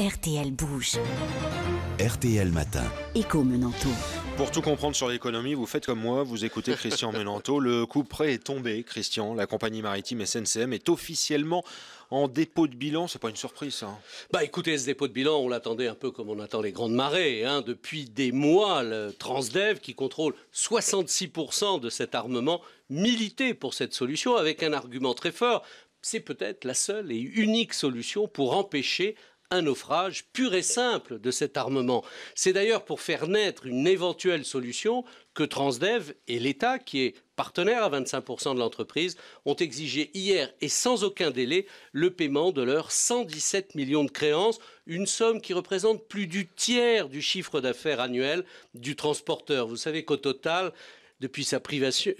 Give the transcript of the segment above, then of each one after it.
RTL bouge. RTL Matin. Éco Menanto. Pour tout comprendre sur l'économie, vous faites comme moi, vous écoutez Christian Menanto. Le coup près est tombé, Christian. La compagnie maritime SNCM est officiellement en dépôt de bilan. C'est pas une surprise, ça. Hein. Bah écoutez, ce dépôt de bilan, on l'attendait un peu comme on attend les grandes marées. Hein. Depuis des mois, le Transdev, qui contrôle 66% de cet armement, militait pour cette solution avec un argument très fort c'est peut-être la seule et unique solution pour empêcher un naufrage pur et simple de cet armement. C'est d'ailleurs pour faire naître une éventuelle solution que Transdev et l'État, qui est partenaire à 25% de l'entreprise, ont exigé hier et sans aucun délai le paiement de leurs 117 millions de créances, une somme qui représente plus du tiers du chiffre d'affaires annuel du transporteur. Vous savez qu'au total, depuis sa,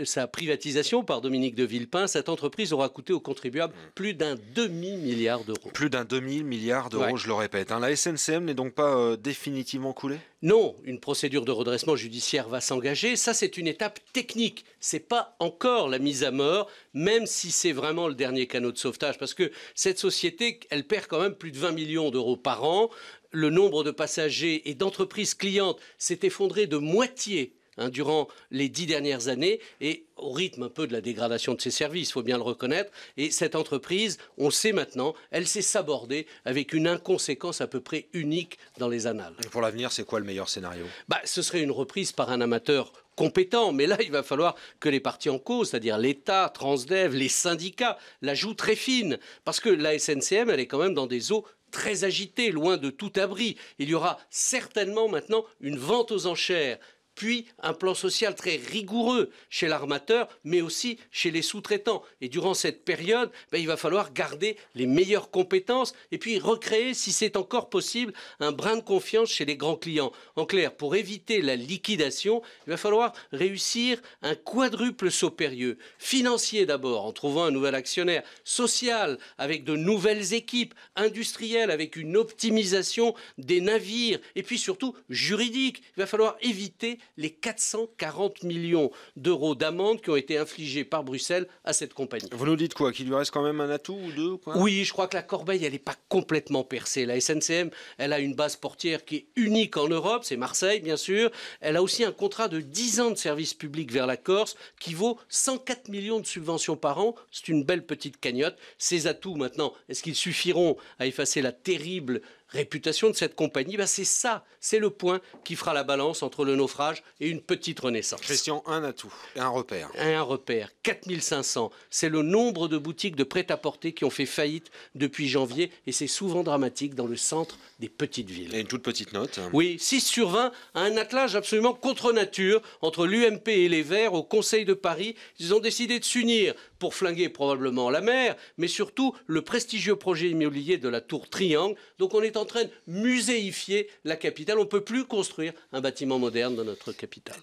sa privatisation par Dominique de Villepin, cette entreprise aura coûté aux contribuables mmh. plus d'un demi-milliard d'euros. Plus d'un demi-milliard d'euros, je le répète. Hein. La SNCM n'est donc pas euh, définitivement coulée Non, une procédure de redressement judiciaire va s'engager. Ça, c'est une étape technique. C'est pas encore la mise à mort, même si c'est vraiment le dernier canot de sauvetage. Parce que cette société, elle perd quand même plus de 20 millions d'euros par an le nombre de passagers et d'entreprises clientes s'est effondré de moitié Hein, durant les dix dernières années et au rythme un peu de la dégradation de ses services, il faut bien le reconnaître. Et cette entreprise, on sait maintenant, elle s'est sabordée avec une inconséquence à peu près unique dans les annales. Et pour l'avenir, c'est quoi le meilleur scénario bah, Ce serait une reprise par un amateur compétent, mais là, il va falloir que les parties en cause, c'est-à-dire l'État, Transdev, les syndicats, la jouent très fine, parce que la SNCM, elle est quand même dans des eaux très agitées, loin de tout abri. Il y aura certainement maintenant une vente aux enchères puis un plan social très rigoureux chez l'armateur, mais aussi chez les sous-traitants. Et durant cette période, ben, il va falloir garder les meilleures compétences et puis recréer, si c'est encore possible, un brin de confiance chez les grands clients. En clair, pour éviter la liquidation, il va falloir réussir un quadruple saut périlleux. Financier d'abord, en trouvant un nouvel actionnaire, social, avec de nouvelles équipes, industrielles, avec une optimisation des navires, et puis surtout juridique. Il va falloir éviter les 440 millions d'euros d'amende qui ont été infligés par Bruxelles à cette compagnie. Vous nous dites quoi Qu'il lui reste quand même un atout ou deux Oui, je crois que la corbeille, elle n'est pas complètement percée. La SNCM, elle a une base portière qui est unique en Europe, c'est Marseille bien sûr. Elle a aussi un contrat de 10 ans de service public vers la Corse qui vaut 104 millions de subventions par an. C'est une belle petite cagnotte. Ces atouts maintenant, est-ce qu'ils suffiront à effacer la terrible réputation de cette compagnie, bah, c'est ça, c'est le point qui fera la balance entre le naufrage et une petite renaissance. Christian, un atout, un repère. Un repère, 4500, c'est le nombre de boutiques de prêt-à-porter qui ont fait faillite depuis janvier et c'est souvent dramatique dans le centre des petites villes. Et une toute petite note. Oui, 6 sur 20, un attelage absolument contre nature entre l'UMP et les Verts au Conseil de Paris. Ils ont décidé de s'unir pour flinguer probablement la mer, mais surtout le prestigieux projet immobilier de la tour Triangle. Donc on est en train de muséifier la capitale. On ne peut plus construire un bâtiment moderne dans notre capitale.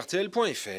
RTL.fr